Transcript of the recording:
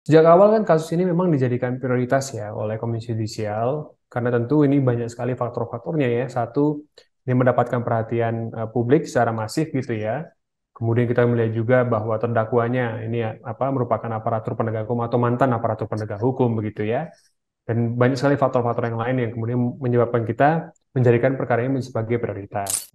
Sejak awal kan kasus ini memang dijadikan prioritas ya oleh Komisi judisial karena tentu ini banyak sekali faktor-faktornya ya. Satu, ini mendapatkan perhatian eh, publik secara masif gitu ya. Kemudian kita melihat juga bahwa terdakwanya ini ya, apa merupakan aparatur penegak hukum atau mantan aparatur penegak hukum begitu ya. Dan banyak sekali faktor-faktor yang lain yang kemudian menyebabkan kita menjadikan perkara ini sebagai prioritas.